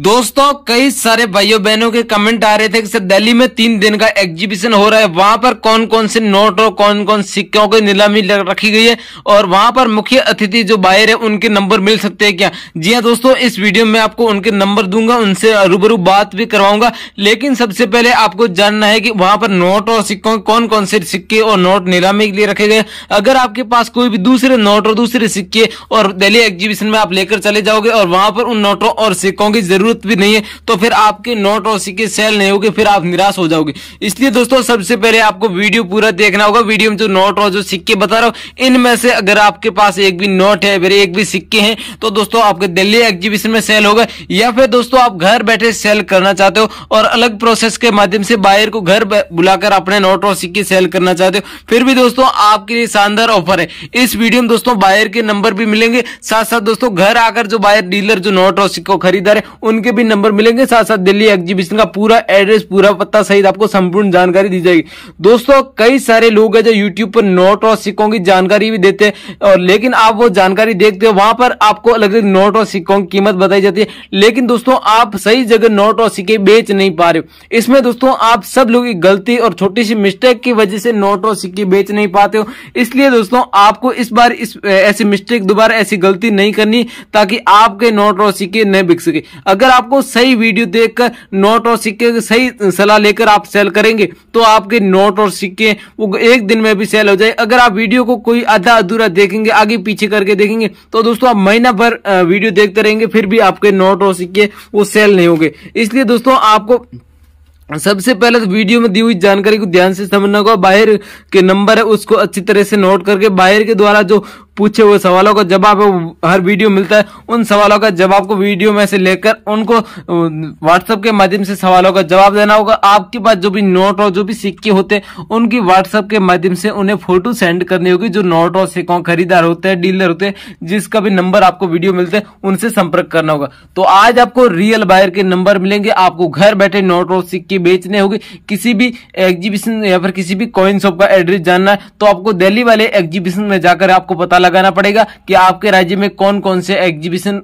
दोस्तों कई सारे भाइयों बहनों के कमेंट आ रहे थे कि सर दिल्ली में तीन दिन का एग्जीबिशन हो रहा है वहां पर कौन कौन से नोट और कौन कौन सिक्कों की नीलामी रखी गई है और वहां पर मुख्य अतिथि जो बायर है उनके नंबर मिल सकते हैं क्या जी हाँ दोस्तों इस वीडियो में आपको उनके नंबर दूंगा उनसे रूबरू बात भी करवाऊंगा लेकिन सबसे पहले आपको जानना है की वहां पर नोट और सिक्कों के कौन कौन से सिक्के और नोट नीलामी के लिए रखे गए अगर आपके पास कोई भी दूसरे नोट और दूसरे सिक्के और दिल्ली एग्जीबिशन में आप लेकर चले जाओगे और वहां पर उन नोटों और सिक्कों की जरूरत जरूरत भी नहीं है तो फिर आपके नोट और सिक्के सेल नहीं होगी फिर आप निराश हो जाओगे इसलिए दोस्तों सबसे पहले आपको वीडियो पूरा देखना होगा वीडियो में जो नोट और जो सिक्के बता रहा हूँ इनमें से अगर आपके पास एक भी नोट है फिर एक भी सिक्के हैं तो दोस्तों आपके दिल्ली एग्जीबिशन में सेल होगा या फिर दोस्तों आप घर बैठे सेल करना चाहते हो और अलग प्रोसेस के माध्यम से बायर को घर बुलाकर अपने नोट और सिक्के सेल करना चाहते हो फिर भी दोस्तों आपके लिए शानदार ऑफर है इस वीडियो में दोस्तों बायर के नंबर भी मिलेंगे साथ साथ दोस्तों घर आकर जो बायर डीलर जो नोट और सिक्को खरीदार है उनके भी नंबर मिलेंगे साथ साथ दिल्ली एग्जीबिशन का पूरा एड्रेस पूरा पता सहित आपको संपूर्ण जानकारी दी जाएगी दोस्तों कई सारे लोग है जो यूट्यूब पर नोट और सिक्कों की जानकारी भी देते हैं और लेकिन आप वो जानकारी देखते हो वहां पर आपको अलग अलग नोट और सिक्कों की कीमत बताई जाती है लेकिन दोस्तों आप सही जगह नोट और सिक्के बेच नहीं पा रहे हो इसमें दोस्तों आप सब लोग की गलती और छोटी सी मिस्टेक की वजह से नोट और सिक्के बेच नहीं पाते हो इसलिए दोस्तों आपको इस बार इस ऐसी मिस्टेक दोबारा ऐसी गलती नहीं करनी ताकि आपके नोट और सिक्के न बिक सके अगर आपको सही वीडियो देखकर नोट और सिक्के सही सलाह लेकर आप सेल करेंगे तो आपके नोट और सिक्के वो एक दिन में भी सेल हो जाए अगर आप वीडियो को कोई आधा अधूरा देखेंगे आगे पीछे करके देखेंगे तो दोस्तों आप महीना भर वीडियो देखते रहेंगे फिर भी आपके नोट और सिक्के वो सेल नहीं होंगे इसलिए दोस्तों आपको सबसे पहले तो वीडियो में दी हुई जानकारी को ध्यान से समझना होगा बाहर के नंबर है उसको अच्छी तरह से नोट करके बाहर के द्वारा जो पूछे हुए सवालों का जवाब हर वीडियो मिलता है उन सवालों का जवाब को वीडियो में से लेकर उनको व्हाट्सएप के माध्यम से सवालों का जवाब देना होगा आपके पास जो भी नोट और जो भी सिक्के होते हैं उनकी व्हाट्सएप के माध्यम से उन्हें फोटो सेंड करनी होगी जो नोट और सिक्कों खरीदार होते हैं डीलर होते हैं जिसका भी नंबर आपको वीडियो मिलते हैं उनसे संपर्क करना होगा तो आज आपको रियल बायर के नंबर मिलेंगे आपको घर बैठे नोट और सिक्के की बेचने होगी किसी भी एग्जीबिशन या फिर किसी भी कॉइन शॉप का एड्रेस जानना है तो आपको दिल्ली वाले एग्जीबिशन में जाकर आपको पता लगाना पड़ेगा कि आपके राज्य में कौन कौन से एग्जीबिशन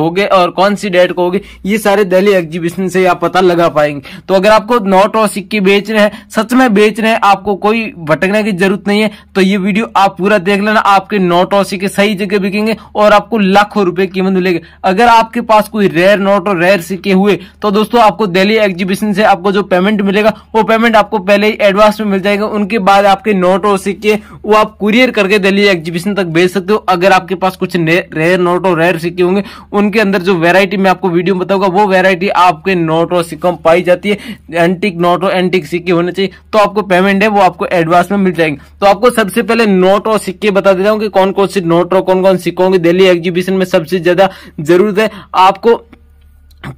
हो गए और कौन सी डेट को होगी ये सारे दिल्ली एग्जीबिशन से आप पता लगा पाएंगे तो अगर आपको नोट और सिक्के बेच रहे हैं सच में बेच रहे हैं आपको कोई भटकने की जरूरत नहीं है तो ये वीडियो आप पूरा देख लेना आपके नोट और सिक्के सही जगह बिकेंगे और आपको लाखों रुपए कीमत मिलेगी अगर आपके पास कोई रेयर नोट और रेयर सिक्के हुए तो दोस्तों आपको दिल्ली एग्जीबिशन से आपको आपको जो पेमेंट मिलेगा वो पेमेंट आपको पहले ही एडवांस में मिल जाएगा उनके बाद आपके नोट और सिक्के वो आप कुरियर करके दिल्ली एग्जीबिशन तक भेज सकते हो अगर आपके पास कुछ रेयर नोट और रेयर सिक्के होंगे उनके अंदर जो वेरायटी मैं आपको वीडियो बताऊंगा वो वेरायटी आपके नोट और सिक्कों में पाई जाती है एंटिक नोट और एंटिक सिक्के होने चाहिए तो आपको पेमेंट है वो आपको एडवांस में मिल जाएंगे तो आपको सबसे पहले नोट और सिक्के बता देता हूँ कि कौन कौन से नोट और कौन कौन सिक्कों की दिल्ली एग्जीबिशन में सबसे ज्यादा जरूरत है आपको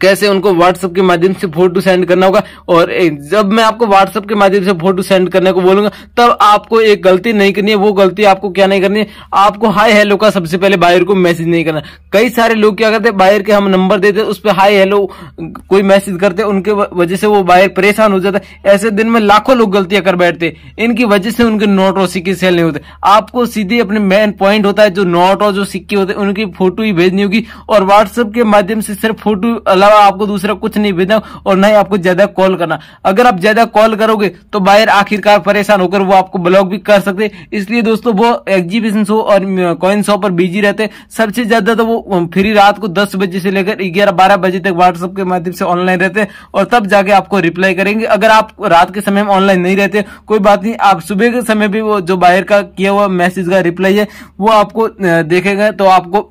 कैसे उनको व्हाट्सएप के माध्यम से फोटो सेंड करना होगा और जब मैं आपको व्हाट्सएप के माध्यम से फोटो सेंड करने को बोलूंगा तब आपको एक गलती नहीं करनी है वो गलती आपको क्या नहीं करनी है आपको हाय हेलो का सबसे पहले बायर को मैसेज नहीं करना कई सारे लोग क्या करते हैं बायर के हम नंबर देते उस पर हाई हेलो कोई मैसेज करते उनके वजह से वो बायर परेशान हो जाता है ऐसे दिन में लाखों लोग गलतियां कर बैठते इनकी वजह से उनके नोट और सिक्के सेल नहीं होते आपको सीधे अपने मेन पॉइंट होता है जो नोट और जो सिक्के होते हैं उनकी फोटो ही भेजनी होगी और व्हाट्सएप के माध्यम से सिर्फ फोटो अलावा आपको दूसरा कुछ नहीं भेजना और ना ही आपको ज्यादा कॉल करना अगर आप ज्यादा कॉल करोगे तो बायर आखिरकार परेशान होकर वो आपको ब्लॉक भी कर सकते इसलिए दोस्तों वो एग्जीबिशन शो और कॉइन शो पर बिजी रहते सबसे ज्यादा तो वो फ्री रात को दस बजे से लेकर ग्यारह बारह बजे तक व्हाट्सअप के माध्यम से ऑनलाइन रहते और तब जाके आपको रिप्लाई करेंगे अगर आप रात के समय ऑनलाइन नहीं रहते कोई बात नहीं आप सुबह के समय भी वो जो बाहर का किया हुआ मैसेज का रिप्लाई है वो आपको देखेगा तो आपको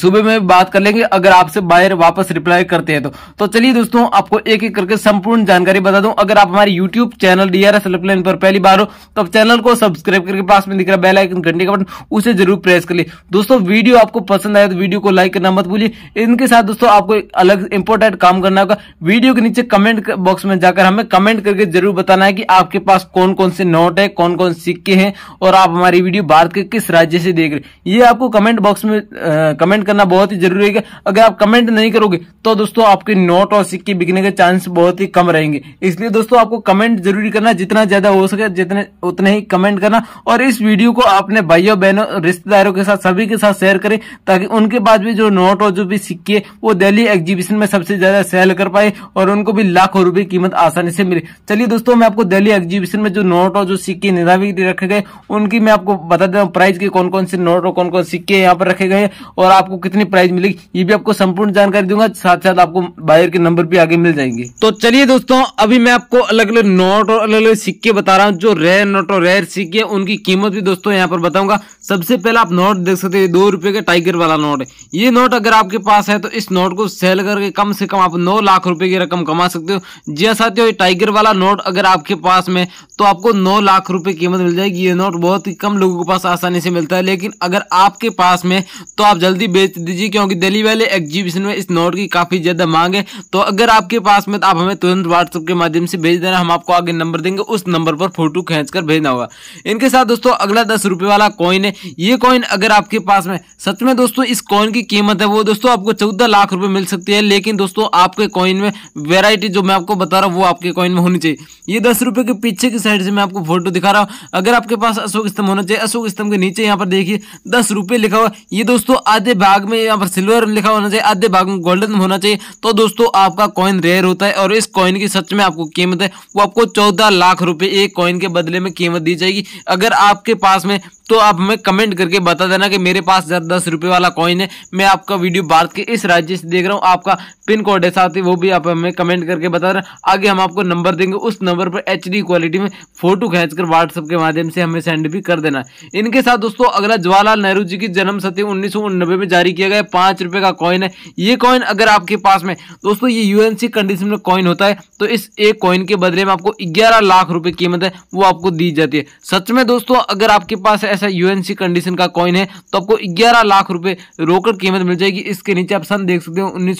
सुबह में बात कर लेंगे अगर आपसे बाहर वापस रिप्लाई करते हैं तो तो चलिए दोस्तों आपको एक एक करके संपूर्ण जानकारी बता दूं अगर आप हमारे यूट्यूब चैनल डीआरएस हेल्पलाइन पर पहली बार हो तो आप चैनल को सब्सक्राइब करके पास में दिख रहा बेल आइकन घंटे का बटन उसे जरूर प्रेस कर लिए दोस्तों वीडियो आपको पसंद आया तो वीडियो को लाइक करना मत भूलिए इनके साथ दोस्तों आपको एक अलग इंपोर्टेंट काम करना होगा वीडियो के नीचे कमेंट बॉक्स में जाकर हमें कमेंट करके जरूर बताना है कि आपके पास कौन कौन से नोट है कौन कौन सिक्के हैं और आप हमारी वीडियो भारत के किस राज्य से देख रहे ये आपको कमेंट बॉक्स में कमेंट कमेंट करना बहुत ही जरूरी है अगर आप कमेंट नहीं करोगे तो दोस्तों आपके नोट और सिक्के बिकने के चांस बहुत ही कम रहेंगे इसलिए दोस्तों आपको कमेंट जरूरी करना जितना ज्यादा हो सके जितने उतने ही कमेंट करना और इस वीडियो को अपने भाइयों बहनों रिश्तेदारों के साथ सभी के साथ शेयर करें ताकि उनके पास भी जो नोट और जो भी सिक्के वो दिल्ली एग्जीबिशन में सबसे ज्यादा सेल कर पाए और उनको भी लाखों रूपये कीमत आसानी से मिले चलिए दोस्तों मैं आपको दिल्ली एग्जीबिशन में जो नोट और जो सिक्के निधावी रखे गए उनकी मैं आपको बता देता हूँ प्राइस के कौन कौन से नोट और कौन कौन सिक्के यहाँ पर रखे गए और आप आपको कितनी प्राइस मिलेगी ये भी आपको संपूर्ण जानकारी दूंगा साथ साथ आपको बायर के नंबर भी आगे मिल जाएंगे तो चलिए दोस्तों अभी मैं आपको अलग अलग नोट और अलग अलग सिक्के बता रहा हूँ जो रेयर नोट और रेयर सिक्के उनकी कीमत भी दोस्तों यहाँ पर बताऊंगा सबसे पहले आप नोट देख सकते हैं दो रुपए का टाइगर वाला नोट है ये नोट अगर आपके पास है तो इस नोट को सेल करके कम से कम आप नौ लाख रुपए की रकम कमा सकते हो जी साथियों टाइगर वाला नोट अगर आपके पास में तो आपको नौ लाख रुपए कीमत मिल जाएगी ये नोट बहुत ही कम लोगों के पास आसानी से मिलता है लेकिन अगर आपके पास में तो आप जल्दी बेच दीजिए क्योंकि दिल्ली वाले एग्जीबिशन में इस नोट की काफ़ी ज़्यादा मांग है तो अगर आपके पास में तो आप हमें तुरंत व्हाट्सअप के माध्यम से भेज देना हम आपको आगे नंबर देंगे उस नंबर पर फोटो खींच कर भेजना होगा इनके साथ दोस्तों अगला दस रुपये वाला कॉइन है ये कॉइन अगर आपके पास में सच में दोस्तों इस कॉइन की कीमत है वो दोस्तों आपको चौदह लाख रुपए मिल सकती है लेकिन दोस्तों आपके कॉइन में वेराइटी जो मैं आपको बता रहा हूँ वो आपके कॉइन में होनी चाहिए ये दस रुपए के पीछे की साइड से मैं आपको फोटो दिखा रहा हूँ अगर आपके पास अशोक स्तंभ होना चाहिए अशोक स्तंभ के नीचे यहाँ पर देखिए दस रुपये लिखा हुआ ये दोस्तों आधे भाग में यहाँ पर सिल्वर लिखा होना चाहिए आधे भाग में गोल्डन होना चाहिए तो दोस्तों आपका कॉइन रेयर होता है और इस कॉइन की सच में आपको कीमत है वो आपको चौदह लाख रुपए एक कॉइन के बदले में कीमत दी जाएगी अगर आपके पास में तो आप हमें कमेंट करके बता देना कि मेरे पास दस रुपये वाला कॉइन है मैं आपका वीडियो भारत के इस राज्य से देख रहा हूँ आपका पिन कोड है साथ ही वो भी आप हमें कमेंट करके बता देना आगे हम आपको नंबर देंगे उस नंबर पर एच क्वालिटी में फोटो खींच कर व्हाट्सअप के माध्यम से हमें सेंड भी कर देना इनके साथ दोस्तों अगला जवाहरलाल नेहरू जी की जन्म सती उन्नीस में जारी किया गया पाँच रुपये का कॉइन है ये कॉइन अगर आपके पास में दोस्तों ये यूएनसी कंडीशन में कॉइन होता है तो इस एक कॉइन के बदले में आपको ग्यारह लाख रुपये कीमत है वो आपको दी जाती है सच में दोस्तों अगर आपके पास ऐसा यूएनसी कंडीशन का कॉइन है तो आपको ग्यारह लाख रुपए रोकड़ कीमत मिल जाएगी इसके नीचे आप सन देख सकते हो उन्नीस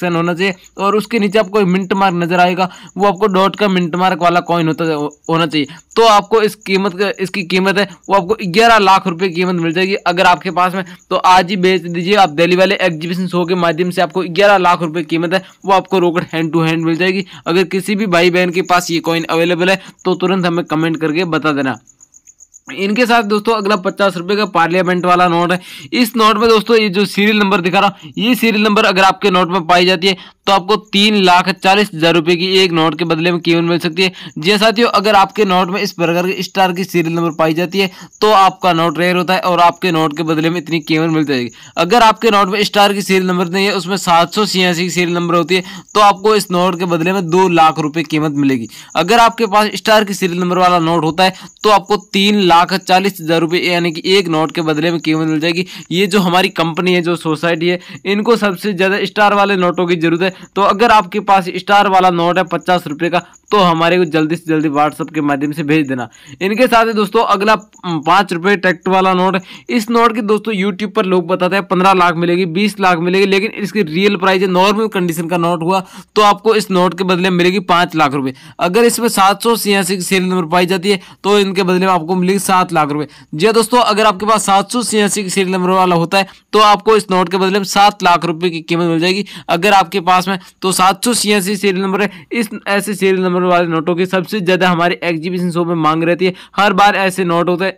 सन होना चाहिए और उसके नीचे आपको मिंट मार्क नजर आएगा वो आपको डॉट का मिंट मार्क वाला कॉइन होता होना चाहिए तो आपको इस कीमत इसकी कीमत है वो आपको ग्यारह लाख रुपये कीमत मिल जाएगी अगर आपके पास में तो आज ही बेच दीजिए आप दिल्ली वाले एग्जीबिशन शो के माध्यम से आपको ग्यारह लाख रुपये कीमत है वो आपको रोकड़ हैंड टू हैंड मिल जाएगी अगर किसी भी भाई बहन के पास ये कॉइन अवेलेबल है तो तुरंत हमें कमेंट करके बता देना इनके साथ दोस्तों अगला पचास रुपए का पार्लियामेंट वाला नोट है इस नोट में दोस्तों ये जो सीरियल नंबर दिखा रहा हूँ ये सीरियल नंबर अगर आपके नोट में पाई जाती है तो आपको तीन लाख चालीस हजार रुपए की एक नोट के बदले में कीमत मिल सकती है जी साथियों अगर आपके नोट में इस प्रकार के स्टार की सीरियल नंबर पाई जाती है तो आपका नोट रेयर होता है और आपके नोट के बदले में इतनी कीमत मिल जाएगी अगर आपके नोट में स्टार की सीरियल नंबर नहीं है उसमें सात सौ छियासी की सीरियल नंबर होती है तो आपको इस नोट के बदले में दो लाख रुपए कीमत मिलेगी अगर आपके पास स्टार की सीरियल नंबर वाला नोट होता है तो आपको तीन लाख चालीस हज़ार रुपए यानी कि एक नोट के बदले में कीमत मिल जाएगी ये जो हमारी कंपनी है जो सोसाइटी है इनको सबसे ज़्यादा स्टार वाले नोटों की ज़रूरत है तो अगर आपके पास स्टार वाला नोट है पचास रुपए का तो हमारे को जल्दी से जल्दी व्हाट्सअप के माध्यम से भेज देना इनके साथ ही दोस्तों अगला पांच रुपए टैक्ट वाला नोट इस नोट की दोस्तों यूट्यूब पर लोग बताते हैं पंद्रह लाख मिलेगी बीस लाख मिलेगी लेकिन इसकी रियल प्राइस नॉर्मल कंडीशन का नोट हुआ तो आपको इस नोट के बदले मिलेगी पांच लाख रुपए अगर इसमें सात सौ सियासी सेल सीरियल नंबर पाई जाती है तो इनके बदले में आपको मिलेगी सात लाख रुपए जी हाँ दोस्तों अगर आपके पास सात सौ छियासी सीरियल नंबर वाला होता है तो आपको इस नोट के बदले में सात लाख रुपए की कीमत मिल जाएगी अगर आपके पास में तो सात सौ छियासी सीरियल नंबर है इस ऐसे सीरियल नंबर वाले नोटों की सबसे ज़्यादा हमारे एग्जीबिशन शो में मांग रहती है हर बार ऐसे नोट होते हैं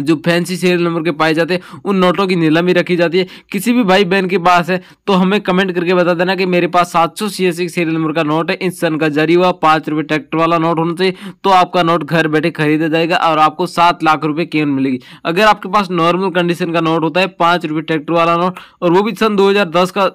जो फैंसी सीरियल नंबर के पाए जाते हैं उन नोटों की नीलामी रखी जाती है किसी भी भाई बहन के पास है तो हमें कमेंट करके बता देना कि मेरे पास सात सौ सी सीरियल नंबर का नोट है इस सन का जारी हुआ पाँच रुपये ट्रैक्टर वाला नोट होना चाहिए तो आपका नोट घर बैठे खरीदा जाएगा और आपको सात लाख रुपये की मिलेगी अगर आपके पास नॉर्मल कंडीशन का नोट होता है पाँच रुपये ट्रैक्टर वाला नोट और वो भी सन दो का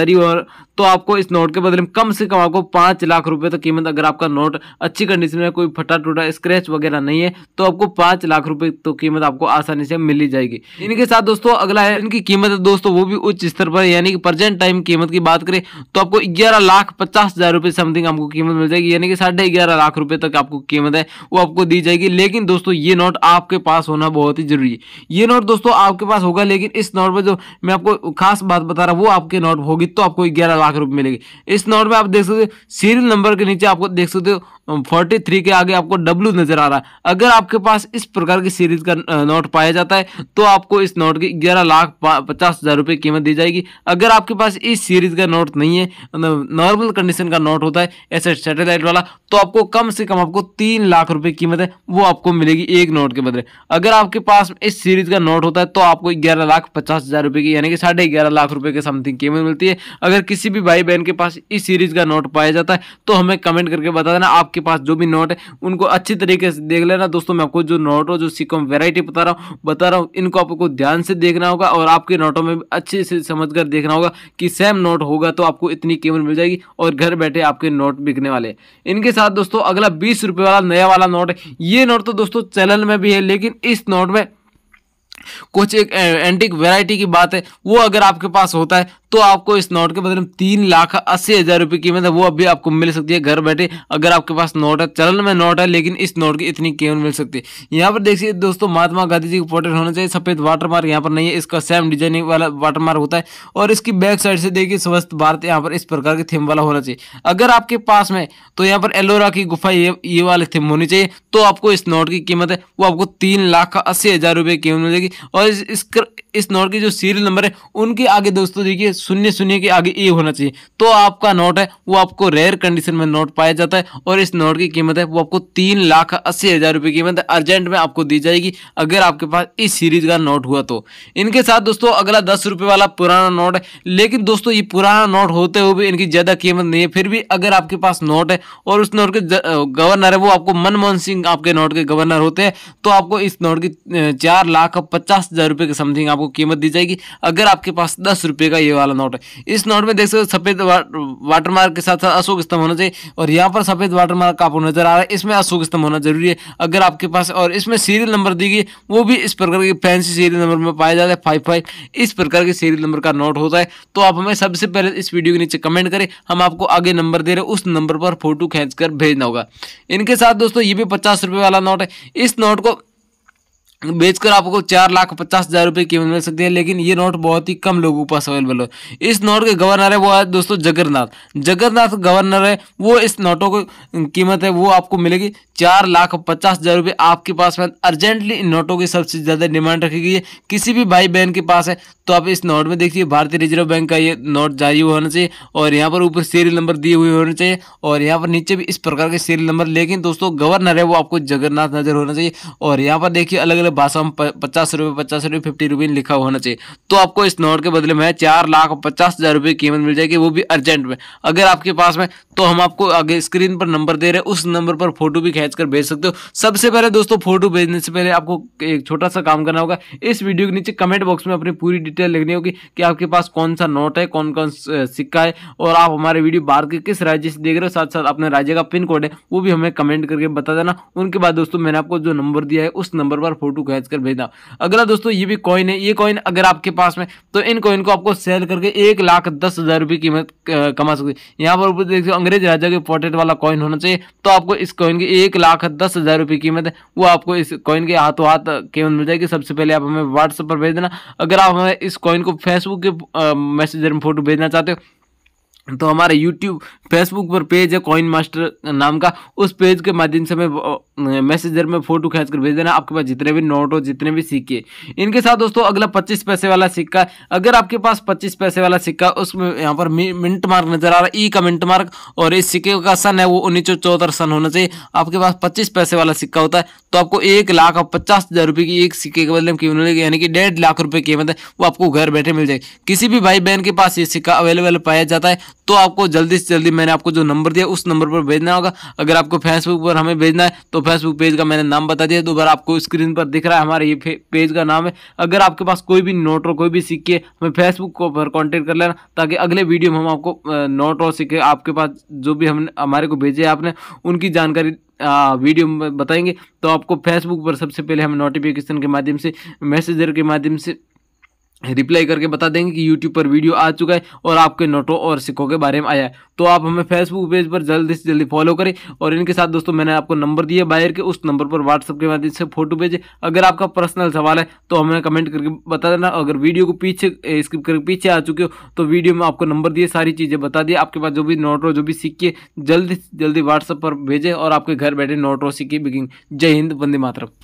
जारी हुआ तो आपको इस नोट के बदले में कम से कम आपको पाँच लाख रुपये तो कीमत अगर आपका नोट अच्छी कंडीशन में कोई फटा टूटा स्क्रैच वगैरह नहीं है तो आपको पाँच लाख रुपये तो कीमत कीमत आपको आसानी से मिल जाएगी इनके साथ दोस्तों अगला है इनकी कीमत है दोस्तों वो भी उच्च स्तर पर यानी कि प्रेजेंट टाइम कीमत की बात करें तो आपको ग्यारह लाख पचास हजार रुपए समथिंग आपको कीमत मिल जाएगी यानी कि साढ़े ग्यारह लाख रुपए तक आपको कीमत है वो आपको दी जाएगी लेकिन दोस्तों ये नोट आपके पास होना बहुत ही जरूरी है ये नोट दोस्तों आपके पास होगा लेकिन इस नोट पर जो मैं आपको खास बात बता रहा हूँ वो आपके नोट होगी तो आपको ग्यारह लाख रुपये मिलेगी इस नोट में आप देख सकते हो सीरियल नंबर के नीचे आपको देख सकते हो फोर्टी थ्री के आगे आपको डब्ल्यू नज़र आ रहा है अगर आपके पास इस प्रकार की सीरीज का नोट पाया जाता है तो आपको इस नोट की ग्यारह लाख पचास हज़ार रुपये कीमत दी जाएगी अगर आपके पास इस सीरीज का नोट नहीं है नॉर्मल कंडीशन का नोट होता है ऐसे सैटेलाइट वाला तो आपको कम से कम आपको तीन लाख रुपये कीमत है वो आपको मिलेगी एक नोट के बदले अगर आपके पास इस सीरीज का नोट होता है तो आपको ग्यारह लाख पचास हज़ार रुपये की यानी कि साढ़े ग्यारह लाख रुपये के समथिंग कीमत मिलती है अगर किसी भी भाई बहन के पास इस सीरीज का नोट पाया जाता है तो हमें कमेंट करके बता देना आपके आपके पास जो भी नोट है उनको अच्छी तरीके से देख लेना दोस्तों मैं आपको जो नोट हो जो सिक्कों वेराइटी बता रहा हूँ बता रहा हूँ इनको आपको ध्यान से देखना होगा और आपके नोटों में अच्छे से समझ देखना होगा कि सेम नोट होगा तो आपको इतनी कीमत मिल जाएगी और घर बैठे आपके नोट बिकने वाले इनके साथ दोस्तों अगला बीस वाला नया वाला नोट है ये नोट तो दोस्तों चैनल में भी है लेकिन इस नोट में कुछ एक एंटिक वैरायटी की बात है वो अगर आपके पास होता है तो आपको इस नोट के बदले में तीन लाख अस्सी हज़ार रुपये कीमत मतलब है वो अभी आपको मिल सकती है घर बैठे अगर आपके पास नोट है चलन में नोट है लेकिन इस नोट की इतनी कीमत मिल सकती है यहाँ पर देखिए दोस्तों महात्मा गांधी जी का पोर्ट्रेट होना चाहिए सफ़ेद वाटर मार्क यहाँ पर नहीं है इसका सेम डिजाइनिंग वाला वाटर मार्क होता है और इसकी बैक साइड से देखिए स्वस्थ भारत यहाँ पर इस प्रकार के थीम वाला होना चाहिए अगर आपके पास में तो यहाँ पर एलोरा की गुफा ये ये वाली थीम होनी चाहिए तो आपको इस नोट की कीमत है वो आपको तीन लाख अस्सी हज़ार रुपये कीमत मिलेगी और इस, इस नोट के जो सीरियल नंबर है उनके आगे दोस्तों देखिए शून्य शून्य के आगे ए होना चाहिए तो आपका नोट है वो आपको रेयर कंडीशन में नोट पाया जाता है और इस नोट की कीमत है वो आपको तीन लाख अस्सी हज़ार रुपये कीमत है अर्जेंट में आपको दी जाएगी अगर आपके पास इस सीरीज का नोट हुआ तो इनके साथ दोस्तों अगला दस रुपये वाला पुराना नोट है लेकिन दोस्तों ये पुराना नोट होते हुए भी इनकी ज़्यादा कीमत नहीं है फिर भी अगर आपके पास नोट है और उस नोट के गवर्नर है वो आपको मनमोहन सिंह आपके नोट के गवर्नर होते हैं तो आपको इस नोट की चार लाख पचास हज़ार रुपये के समथिंग आप आपको कीमत दी जाएगी अगर आपके पास दस रुपये का ये वाला नोट है इस नोट में देख सकते हो सफ़ेद वाटर मार्क के साथ साथ अशोक स्तंभ होना चाहिए और यहाँ पर सफ़ेद वाटर मार्क आपको नजर आ रहा है इसमें अशोक स्तंभ होना जरूरी है अगर आपके पास और इसमें सीरियल नंबर दी गई वो भी इस प्रकार के फैंसी सीरियल नंबर में पाया जाता है फाइव फाइव इस प्रकार के सीरियल नंबर का नोट होता है तो आप हमें सबसे पहले इस वीडियो के नीचे कमेंट करें हम आपको आगे नंबर दे रहे उस नंबर पर फोटो खींच भेजना होगा इनके साथ दोस्तों ये भी पचास वाला नोट है इस नोट को बेचकर आपको चार लाख पचास हज़ार रुपये कीमत मिल सकती है लेकिन ये नोट बहुत ही कम लोगों के पास अवेलेबल है इस नोट के गवर्नर है वो है दोस्तों जगन्नाथ जगन्नाथ गवर्नर है वो इस नोटों की कीमत है वो आपको मिलेगी चार लाख पचास हज़ार रुपये आपके पास में अर्जेंटली इन नोटों की सबसे ज़्यादा डिमांड रखी गई है किसी भी भाई बहन के पास है तो आप इस नोट में देखिए भारतीय रिजर्व बैंक का ये नोट जारी हुआ होना चाहिए और यहाँ पर ऊपर सीरियल नंबर दिए हुए होने चाहिए और यहाँ पर नीचे भी इस प्रकार के सीरियल नंबर लेकिन दोस्तों गवर्नर है वो आपको जगन्नाथ नजर होना चाहिए और यहाँ पर देखिए अलग अलग के भाषा में पचास रुपये पचास रुपये फिफ्टी रुपीज लिखा होना चाहिए तो आपको इस नोट के बदले में चार लाख पचास हज़ार रुपये कीमत मिल जाएगी वो भी अर्जेंट में अगर आपके पास में तो हम आपको आगे स्क्रीन पर नंबर दे रहे हैं उस नंबर पर फोटो भी खींच कर भेज सकते हो सबसे पहले दोस्तों फोटो भेजने से पहले आपको एक छोटा सा काम करना होगा इस वीडियो के नीचे कमेंट बॉक्स में अपनी पूरी डिटेल लिखनी होगी कि आपके पास कौन सा नोट है कौन कौन सिक्का है और आप हमारे वीडियो बाहर के किस राज्य से देख रहे हो साथ साथ अपने राज्य का पिन कोड है वो भी हमें कमेंट करके बता देना उनके बाद दोस्तों मैंने आपको जो नंबर दिया है उस नंबर पर फोटो टू खेच कर भेजना अगला दोस्तों ये भी कॉइन है ये कॉइन अगर आपके पास में तो इन कॉइन को आपको सेल करके एक लाख दस हज़ार रुपये कीमत कमा सकते यहाँ पर ऊपर देखिए अंग्रेज राजा के पोर्ट्रेट वाला कॉइन होना चाहिए तो आपको इस कॉइन की एक लाख दस हज़ार रुपये कीमत है वो आपको इस कॉइन के हाथों हाथ कीमत मिल जाएगी सबसे पहले आप हमें व्हाट्सएप पर भेज देना अगर आप हमें इस कॉइन को फेसबुक के मैसेजर में फोटो भेजना चाहते हो तो हमारे यूट्यूब फेसबुक पर पेज है कॉइन मास्टर नाम का उस पेज के माध्यम से हमें मैसेजर में फोटो खींच कर भेज देना आपके पास जितने भी नोट हो जितने भी सिक्के इनके साथ दोस्तों अगला पच्चीस पैसे वाला सिक्का अगर आपके पास पच्चीस पैसे वाला सिक्का उसमें यहाँ पर मिनट मार्क नजर आ रहा है ई e का मिनट मार्क और इस सिक्के का सन है वो उन्नीस सन होना चाहिए आपके पास पच्चीस पैसे वाला सिक्का होता है तो आपको एक लाख और पचास हज़ार रुपये की एक सिक्के के बदले में कीमत मिलेगी यानी कि डेढ़ लाख रुपये कीमत है वो आपको घर बैठे मिल जाएगी किसी भी भाई बहन के पास ये सिक्का अवेलेबल पाया जाता है तो आपको जल्दी से जल्दी मैंने आपको जो नंबर दिया उस नंबर पर भेजना होगा अगर आपको फेसबुक पर हमें भेजना है तो फेसबुक पेज का मैंने नाम बता दिया दोबारा आपको स्क्रीन पर दिख रहा है हमारे ये पेज का नाम है अगर आपके पास कोई भी नोट और कोई भी सिक्के हमें फेसबुक पर कॉन्टेक्ट कर लेना ताकि अगले वीडियो में हम आपको नोट और सिक्के आपके पास जो भी हमने हमारे को भेजे आपने उनकी जानकारी आ, वीडियो में बताएंगे तो आपको फेसबुक पर सबसे पहले हम नोटिफिकेशन के माध्यम से मैसेजर के माध्यम से रिप्लाई करके बता देंगे कि यूट्यूब पर वीडियो आ चुका है और आपके नोटों और सिक्कों के बारे में आया है तो आप हमें फेसबुक पेज पर जल्दी से जल्दी फॉलो करें और इनके साथ दोस्तों मैंने आपको नंबर दिया बायर के उस नंबर पर व्हाट्सअप के माध्यम से फोटो भेजें अगर आपका पर्सनल सवाल है तो हमें कमेंट करके बता देना अगर वीडियो को पीछे स्क्रिप करके पीछे आ चुके हो तो वीडियो में आपको नंबर दिए सारी चीज़ें बता दी आपके पास जो भी नोट हो जो भी सिक्के जल्दी से जल्दी व्हाट्सअप पर भेजें और आपके घर बैठे नोट हो सिक्के बिकिंग जय हिंद वंदे मातरम